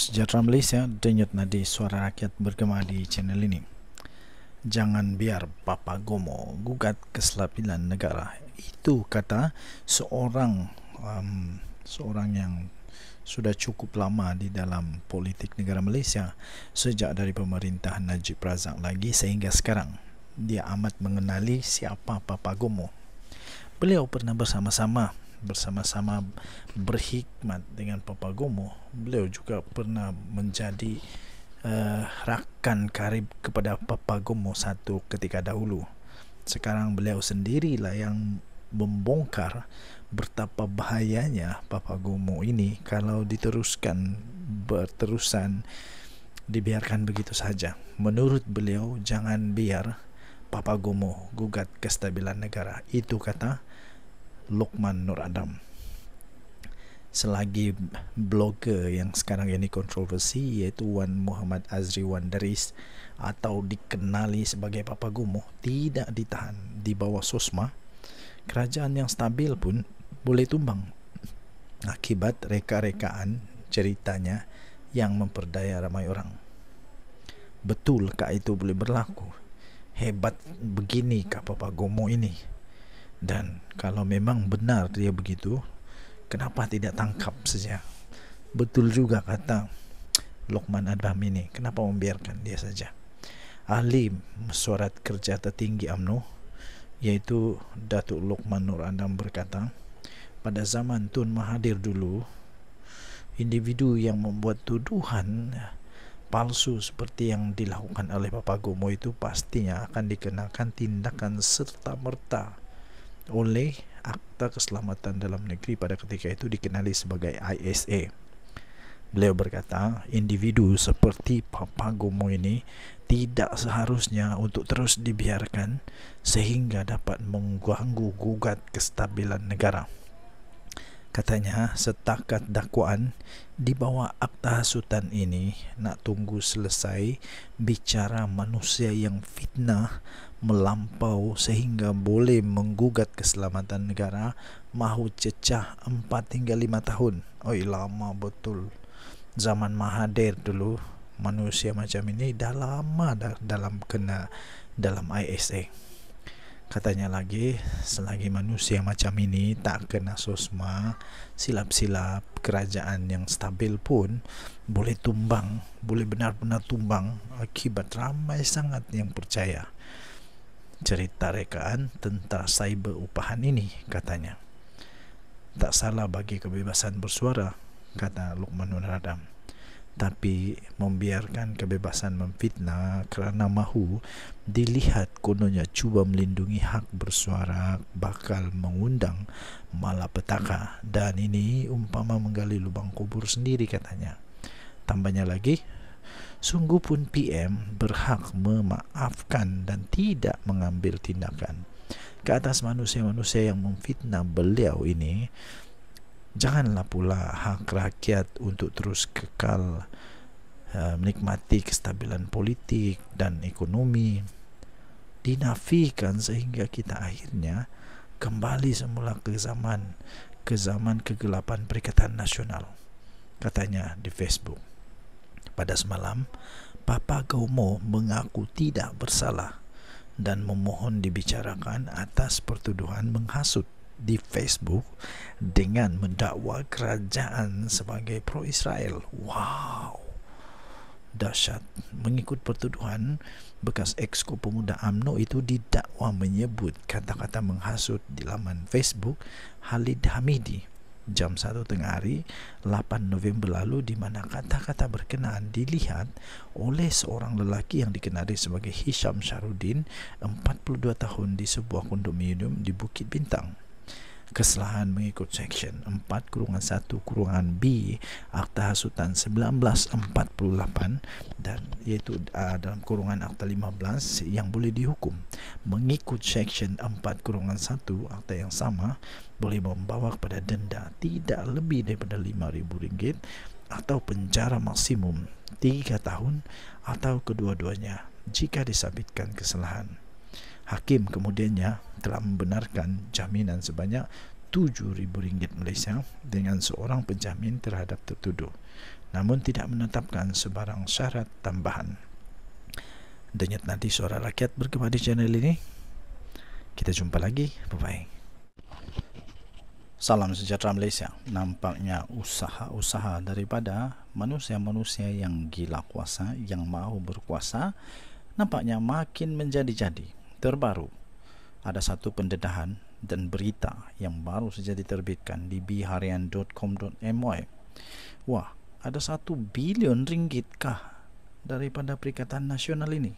sejahtera Malaysia denyut nadi suara rakyat bergema di channel ini jangan biar Papa Gomo gugat keselapilan negara itu kata seorang um, seorang yang sudah cukup lama di dalam politik negara Malaysia sejak dari pemerintah Najib Razak lagi sehingga sekarang dia amat mengenali siapa Papa Gomo beliau pernah bersama-sama bersama-sama berhikmat dengan Papa Gomo beliau juga pernah menjadi uh, rakan karib kepada Papa Gomo satu ketika dahulu sekarang beliau sendirilah yang membongkar betapa bahayanya Papa Gomo ini kalau diteruskan berterusan dibiarkan begitu saja menurut beliau jangan biar Papa Gomo gugat kestabilan negara itu kata Lokman Nur Adam selagi blogger yang sekarang ini kontroversi iaitu Wan Muhammad Azri Wan Deris atau dikenali sebagai Papa Gumuh tidak ditahan di bawah SOSMA kerajaan yang stabil pun boleh tumbang akibat reka-rekaan ceritanya yang memperdaya ramai orang Betul betulkah itu boleh berlaku hebat begini beginikah Papa Gumuh ini Dan kalau memang benar dia begitu, kenapa tidak tangkap saja? Betul juga kata Lokman Adham ini, kenapa membiarkan dia saja? Ahli mesurat kerja tertinggi AMNO, yaitu Datuk Lokman Nur Adam berkata, pada zaman Tun Mahathir dulu, individu yang membuat tuduhan palsu seperti yang dilakukan oleh Bapak Gomo itu pastinya akan dikenakan tindakan serta merta oleh Akta Keselamatan Dalam Negeri pada ketika itu dikenali sebagai ISA. Beliau berkata, individu seperti Papa Gomo ini tidak seharusnya untuk terus dibiarkan sehingga dapat mengganggu gugat kestabilan negara. Katanya ha, setakat dakwaan di bawah akta hasutan ini nak tunggu selesai bicara manusia yang fitnah melampau sehingga boleh menggugat keselamatan negara mahu cecah 4 hingga 5 tahun. Oi lama betul. Zaman Mahathir dulu manusia macam ini dah lama dah dalam kena dalam ISA. Katanya lagi, selagi manusia macam ini tak kena sosma, silap-silap kerajaan yang stabil pun boleh tumbang, boleh benar-benar tumbang akibat ramai sangat yang percaya. Cerita rekaan tentang cyber upahan ini katanya. Tak salah bagi kebebasan bersuara, kata Lukmanul Radam tapi membiarkan kebebasan memfitnah kerana mahu dilihat kononnya cuba melindungi hak bersuara bakal mengundang malapetaka dan ini umpama menggali lubang kubur sendiri katanya tambahnya lagi sungguh pun PM berhak memaafkan dan tidak mengambil tindakan ke atas manusia-manusia yang memfitnah beliau ini janganlah pula hak rakyat untuk terus kekal uh, menikmati kestabilan politik dan ekonomi dinafikan sehingga kita akhirnya kembali semula ke zaman ke zaman kegelapan perikatan nasional katanya di Facebook pada semalam Papa Gomo mengaku tidak bersalah dan memohon dibicarakan atas pertuduhan menghasut di Facebook dengan mendakwa kerajaan sebagai pro Israel. Wow. Dahsyat. Mengikut pertuduhan bekas exco pemuda AMNO itu didakwa menyebut kata-kata menghasut di laman Facebook Halid Hamidi jam satu tengah hari 8 November lalu di mana kata-kata berkenaan dilihat oleh seorang lelaki yang dikenali sebagai Hisham Sharudin 42 tahun di sebuah kondominium di Bukit Bintang kesalahan mengikut Seksyen 4 Kurungan 1 Kurungan B Akta Hasutan 1948 dan iaitu uh, dalam kurungan Akta 15 yang boleh dihukum mengikut Seksyen 4 Kurungan 1 Akta yang sama boleh membawa kepada denda tidak lebih daripada rm ringgit atau penjara maksimum 3 tahun atau kedua-duanya jika disabitkan kesalahan. Hakim kemudiannya telah membenarkan jaminan sebanyak rm ringgit Malaysia dengan seorang penjamin terhadap tertuduh namun tidak menetapkan sebarang syarat tambahan. Denyut nanti suara rakyat berkembang di channel ini. Kita jumpa lagi. Bye-bye. Salam sejahtera Malaysia. Nampaknya usaha-usaha daripada manusia-manusia yang gila kuasa, yang mahu berkuasa, nampaknya makin menjadi-jadi terbaru ada satu pendedahan dan berita yang baru saja diterbitkan di biharian.com.my wah ada satu bilion ringgit kah daripada Perikatan Nasional ini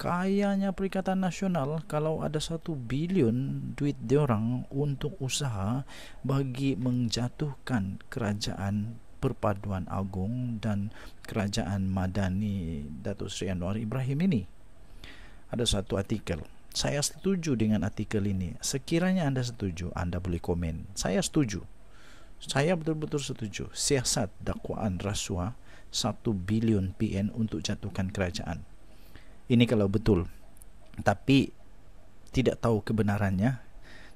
kayanya Perikatan Nasional kalau ada satu bilion duit diorang untuk usaha bagi menjatuhkan kerajaan Perpaduan Agung dan kerajaan Madani Datuk Seri Anwar Ibrahim ini ada satu artikel saya setuju dengan artikel ini sekiranya anda setuju anda boleh komen saya setuju saya betul-betul setuju siasat dakwaan rasuah 1 bilion PN untuk jatuhkan kerajaan ini kalau betul tapi tidak tahu kebenarannya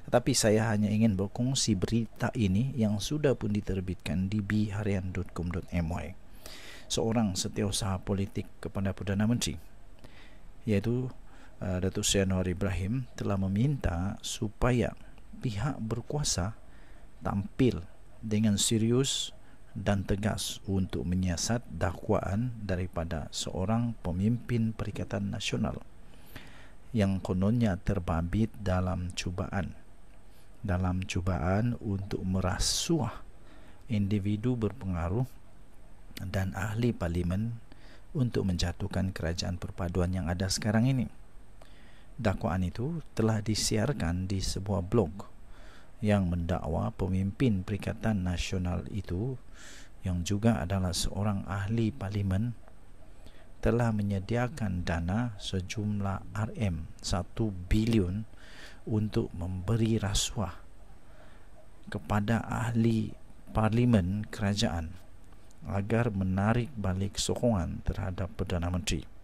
tetapi saya hanya ingin berkongsi berita ini yang sudah pun diterbitkan di biharian.com.my seorang setiausaha politik kepada Perdana Menteri yaitu Ah, Datuk Seri Anwar Ibrahim telah meminta supaya pihak berkuasa tampil dengan serius dan tegas untuk menyiasat dakwaan daripada seorang pemimpin Perikatan Nasional yang kononnya terbabit dalam cubaan dalam cubaan untuk merasuah individu berpengaruh dan ahli parlimen untuk menjatuhkan kerajaan perpaduan yang ada sekarang ini dakwaan itu telah disiarkan di sebuah blog yang mendakwa pemimpin Perikatan Nasional itu yang juga adalah seorang ahli parlimen telah menyediakan dana sejumlah RM1 bilion untuk memberi rasuah kepada ahli parlimen kerajaan agar menarik balik sokongan terhadap Perdana Menteri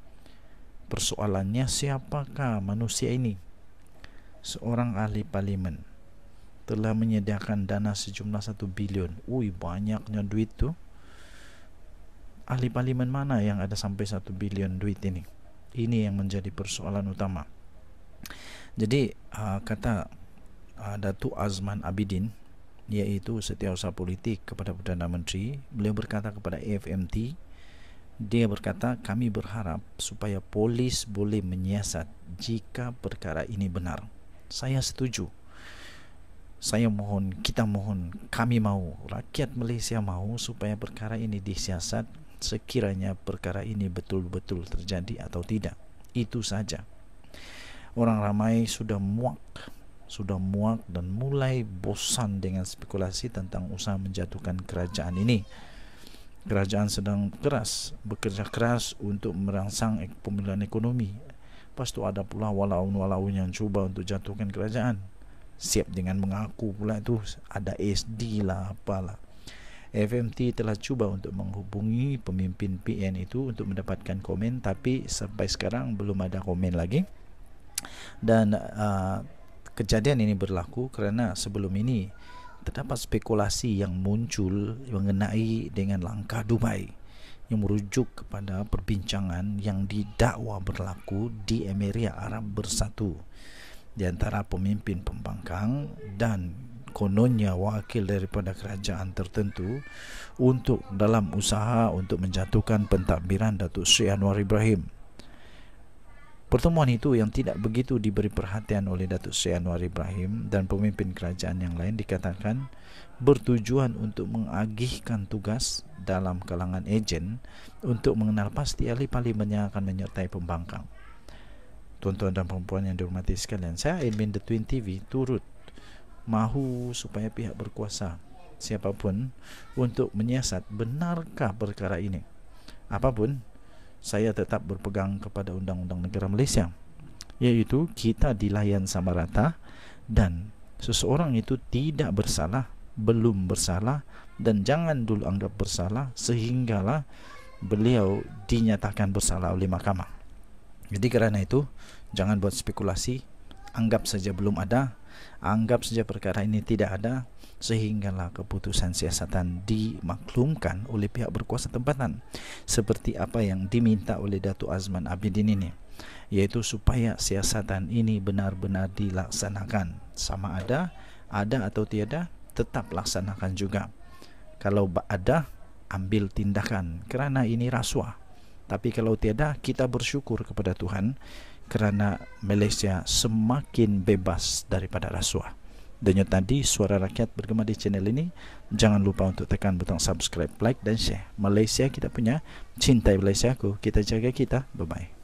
persoalannya siapakah manusia ini seorang ahli parlimen telah menyediakan dana sejumlah 1 bilion ui banyaknya duit tu ahli parlimen mana yang ada sampai 1 bilion duit ini ini yang menjadi persoalan utama jadi uh, kata uh, Datuk Azman Abidin iaitu setiausaha politik kepada Perdana Menteri beliau berkata kepada AFMT dia berkata kami berharap supaya polis boleh menyiasat jika perkara ini benar saya setuju saya mohon kita mohon kami mahu rakyat Malaysia mahu supaya perkara ini disiasat sekiranya perkara ini betul-betul terjadi atau tidak itu saja orang ramai sudah muak sudah muak dan mulai bosan dengan spekulasi tentang usaha menjatuhkan kerajaan ini kerajaan sedang keras bekerja keras untuk merangsang pemulihan ekonomi. Lepas tu ada pula walaun-walaun yang cuba untuk jatuhkan kerajaan. Siap dengan mengaku pula itu ada SD lah apalah. FMT telah cuba untuk menghubungi pemimpin PN itu untuk mendapatkan komen tapi sampai sekarang belum ada komen lagi. Dan uh, kejadian ini berlaku kerana sebelum ini terdapat spekulasi yang muncul mengenai dengan langkah Dubai yang merujuk kepada perbincangan yang didakwa berlaku di Emiria Arab Bersatu di antara pemimpin pembangkang dan kononnya wakil daripada kerajaan tertentu untuk dalam usaha untuk menjatuhkan pentadbiran Datuk Sri Anwar Ibrahim Pertemuan itu yang tidak begitu diberi perhatian oleh Datuk Seri Anwar Ibrahim dan pemimpin kerajaan yang lain dikatakan bertujuan untuk mengagihkan tugas dalam kalangan ejen untuk mengenal pasti ahli parlimen yang akan menyertai pembangkang. Tuan-tuan dan perempuan yang dihormati sekalian, saya admin The Twin TV turut mahu supaya pihak berkuasa siapapun untuk menyiasat benarkah perkara ini. Apapun, saya tetap berpegang kepada undang-undang negara Malaysia iaitu kita dilayan sama rata dan seseorang itu tidak bersalah belum bersalah dan jangan dulu anggap bersalah sehinggalah beliau dinyatakan bersalah oleh mahkamah jadi kerana itu jangan buat spekulasi anggap saja belum ada anggap saja perkara ini tidak ada sehinggalah keputusan siasatan dimaklumkan oleh pihak berkuasa tempatan seperti apa yang diminta oleh Datuk Azman Abidin ini iaitu supaya siasatan ini benar-benar dilaksanakan sama ada ada atau tiada tetap laksanakan juga kalau ada ambil tindakan kerana ini rasuah tapi kalau tiada kita bersyukur kepada Tuhan kerana Malaysia semakin bebas daripada rasuah. Dan yang tadi suara rakyat bergema di channel ini Jangan lupa untuk tekan butang subscribe, like dan share Malaysia kita punya Cintai Malaysia aku Kita jaga kita Bye-bye